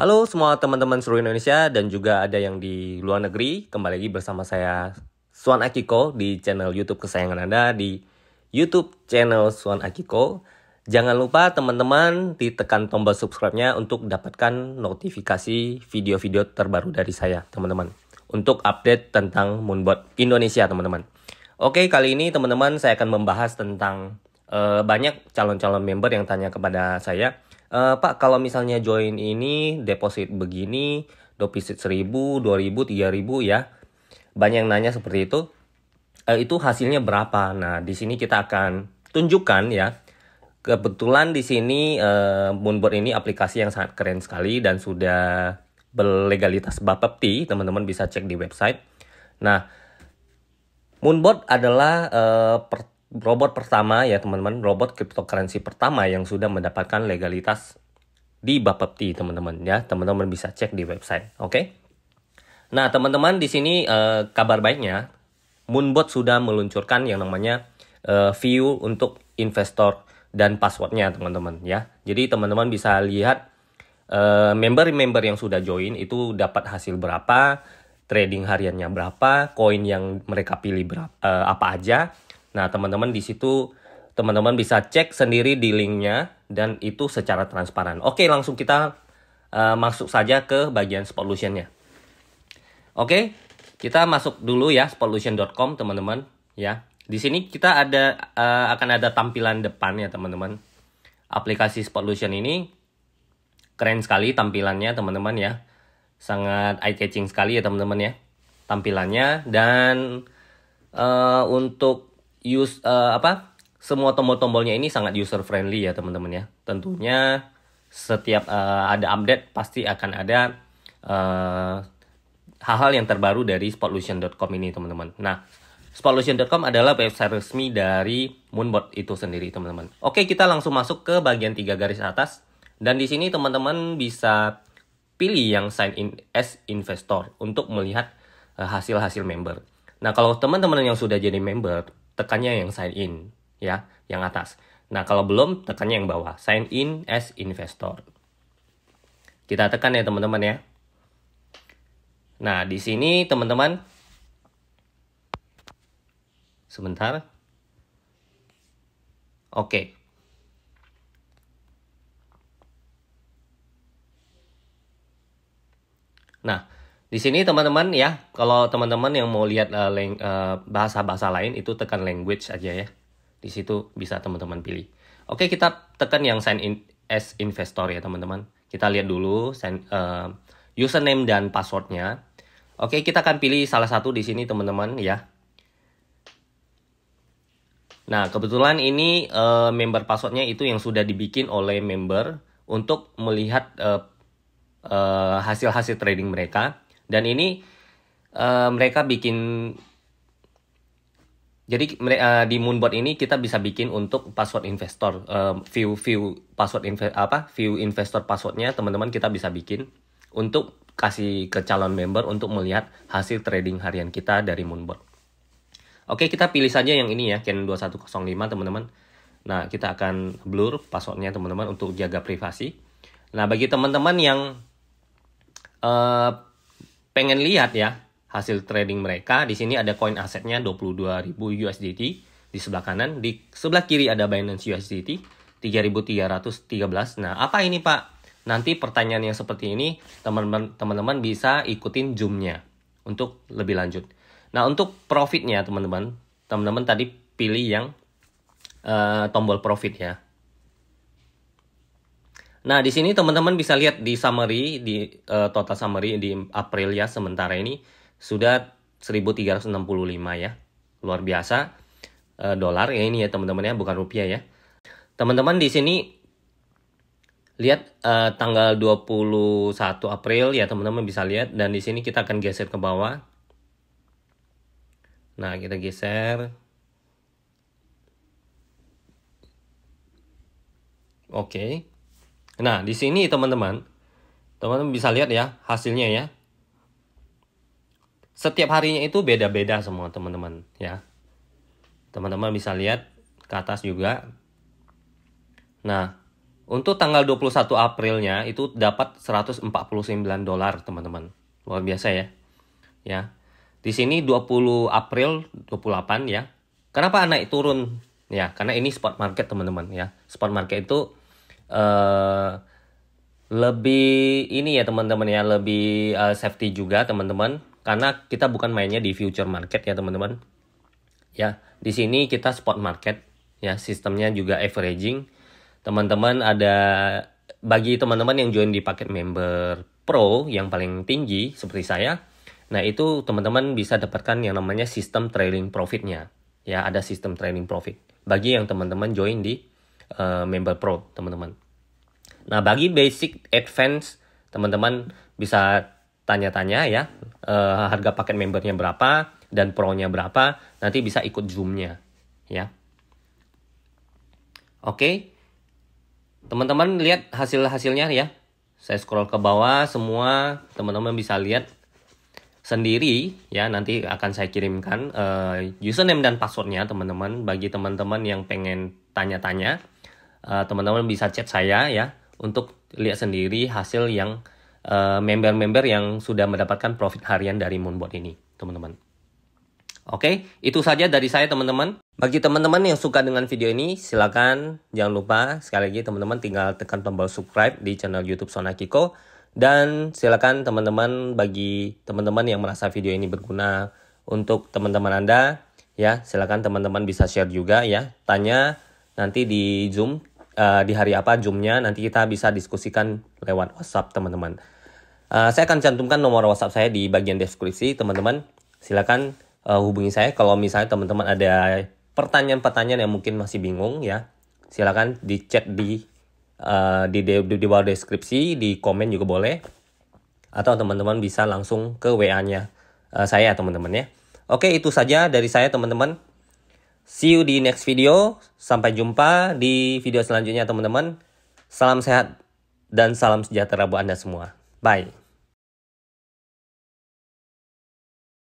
Halo semua teman-teman seluruh Indonesia dan juga ada yang di luar negeri. Kembali lagi bersama saya Swan Akiko di channel YouTube kesayangan Anda di YouTube channel Swan Akiko. Jangan lupa teman-teman ditekan tombol subscribe-nya untuk dapatkan notifikasi video-video terbaru dari saya, teman-teman. Untuk update tentang Moonbot Indonesia, teman-teman. Oke, kali ini teman-teman saya akan membahas tentang uh, banyak calon-calon member yang tanya kepada saya uh, Pak kalau misalnya join ini deposit begini, deposit 1000, 2000, 3000 ya. Banyak yang nanya seperti itu. Uh, itu hasilnya berapa? Nah, di sini kita akan tunjukkan ya. Kebetulan di sini uh, eh, Moonbird ini aplikasi yang sangat keren sekali dan sudah berlegalitas Bapepti, teman-teman bisa cek di website. Nah, Moonbot adalah uh, per robot pertama ya teman-teman, robot cryptocurrency pertama yang sudah mendapatkan legalitas di Bapepti teman-teman ya. Teman-teman bisa cek di website, oke? Okay? Nah, teman-teman di sini eh, kabar baiknya Moonbot sudah meluncurkan yang namanya eh, view untuk investor dan passwordnya teman-teman ya. Jadi teman-teman bisa lihat eh, member-member eh, yang sudah join itu dapat hasil berapa, trading hariannya berapa, koin yang mereka pilih berapa, eh, apa aja Nah, teman-teman di situ teman-teman bisa cek sendiri di linknya dan itu secara transparan. Oke, langsung kita uh, masuk saja ke bagian spolutionnya. Oke, kita masuk dulu ya spolution.com teman-teman ya. Di sini kita ada uh, akan ada tampilan depan ya teman-teman. Aplikasi solution ini keren sekali tampilannya teman-teman ya. Sangat eye catching sekali ya teman-teman ya tampilannya dan uh, untuk use uh, apa semua tombol-tombolnya ini sangat user friendly ya teman-teman ya. Tentunya setiap uh, ada update pasti akan ada hal eh, hal-hal yang terbaru dari spotlution.com ini teman-teman. Nah, spotlution.com adalah website resmi dari Moonbot itu sendiri teman-teman. Oke, kita langsung masuk ke bagian tiga garis atas dan di sini teman-teman bisa pilih yang sign in as investor untuk melihat hasil-hasil member. Nah, kalau teman-teman yang sudah jadi member, tekannya yang sign in ya, yang atas. Nah, kalau belum tekannya yang bawah, sign in as investor. Kita tekan ya teman-teman ya. Nah, di sini teman-teman sebentar. Oke. Nah, di sini teman-teman ya, kalau teman-teman yang mau lihat eh, eh, bahasa-bahasa uh, lain itu tekan language aja ya. Di situ bisa teman-teman pilih. Oke, kita tekan yang sign in as investor ya teman-teman. Kita lihat dulu sign, uh, username dan passwordnya. Oke, kita akan pilih salah satu di sini teman-teman ya. Nah, kebetulan ini uh, member passwordnya itu yang sudah dibikin oleh member untuk melihat uh, uh, hasil-hasil trading mereka dan ini uh, mereka bikin jadi uh, di Moonboard ini kita bisa bikin untuk password investor, uh, view view password inve, apa view investor passwordnya teman-teman kita bisa bikin untuk kasih ke calon member untuk melihat hasil trading harian kita dari Moonboard. Oke kita pilih saja yang ini ya Ken 2105 teman-teman. Nah kita akan blur passwordnya teman-teman untuk jaga privasi. Nah bagi teman-teman yang uh, pengen lihat ya hasil trading mereka, di sini ada koin asetnya 22.000 USDT, di sebelah kanan, di sebelah kiri ada Binance USDT 3.313. Nah, apa ini Pak? Nanti pertanyaan yang seperti ini teman-teman teman-teman bisa ikutin zoomnya untuk lebih lanjut. Nah, untuk profitnya teman-teman, teman-teman tadi pilih yang uh, tombol profit ya. Nah, di sini teman-teman bisa lihat di summary di uh, total summary di April ya sementara ini sudah 1365 ya. Luar biasa. Uh, dolar ya ini ya teman-teman ya, bukan rupiah ya. Teman-teman di sini lihat uh, tanggal 21 April ya teman-teman bisa lihat dan di sini kita akan geser ke bawah. Nah, kita geser. Oke. Okay. Nah, di sini teman-teman, teman-teman bisa lihat ya hasilnya ya. Setiap harinya itu beda-beda semua teman-teman ya. Teman-teman bisa lihat ke atas juga. Nah, untuk tanggal 21 Aprilnya itu dapat 149 dolar teman-teman. Luar biasa ya. Ya. Di sini 20 April 28 ya. Kenapa naik turun? Ya, karena ini spot market teman-teman ya. Spot market itu uh, lebih ini ya teman-teman ya lebih uh, safety juga teman-teman karena kita bukan mainnya di future market ya teman-teman ya di sini kita spot market ya sistemnya juga averaging teman-teman ada bagi teman-teman yang join di paket member pro yang paling tinggi seperti saya nah itu teman-teman bisa dapatkan yang namanya sistem trailing profitnya ya ada sistem trailing profit bagi yang teman-teman join di Eh, member pro teman-teman. Nah bagi basic advance teman-teman bisa tanya-tanya ya uh, harga paket membernya berapa dan pro-nya berapa nanti bisa ikut zoomnya ya. Oke, okay. teman-teman lihat hasil-hasilnya ya. Saya scroll ke bawah, semua teman-teman bisa lihat sendiri ya. Nanti akan saya kirimkan uh, username dan passwordnya teman-teman bagi teman-teman yang pengen tanya-tanya. Eh, teman-teman uh, bisa chat saya ya untuk lihat sendiri hasil yang eh, member-member uh, yang sudah mendapatkan profit harian dari Moonbot ini, teman-teman. Oke, itu saja dari saya teman-teman. Bagi teman-teman yang suka dengan video ini, silakan jangan lupa sekali lagi teman-teman tinggal tekan tombol subscribe di channel YouTube Sonakiko dan silakan teman-teman bagi teman-teman yang merasa video ini berguna untuk teman-teman Anda ya, silakan teman-teman bisa share juga ya. Tanya nanti di Zoom Eh, di hari apa jumnya nanti kita bisa diskusikan lewat WhatsApp teman-teman. Uh, saya akan cantumkan nomor WhatsApp saya di bagian deskripsi teman-teman. Silakan uh, hubungi saya kalau misalnya teman-teman ada pertanyaan-pertanyaan yang mungkin masih bingung ya. Silakan di chat di uh, di, di di bawah deskripsi, di komen juga boleh. Atau teman-teman bisa langsung ke WA-nya uh, saya teman-teman ya. Oke, itu saja dari saya teman-teman. See you di next video. Sampai jumpa di video selanjutnya teman-teman. Salam sehat dan salam sejahtera buat Anda semua. Bye.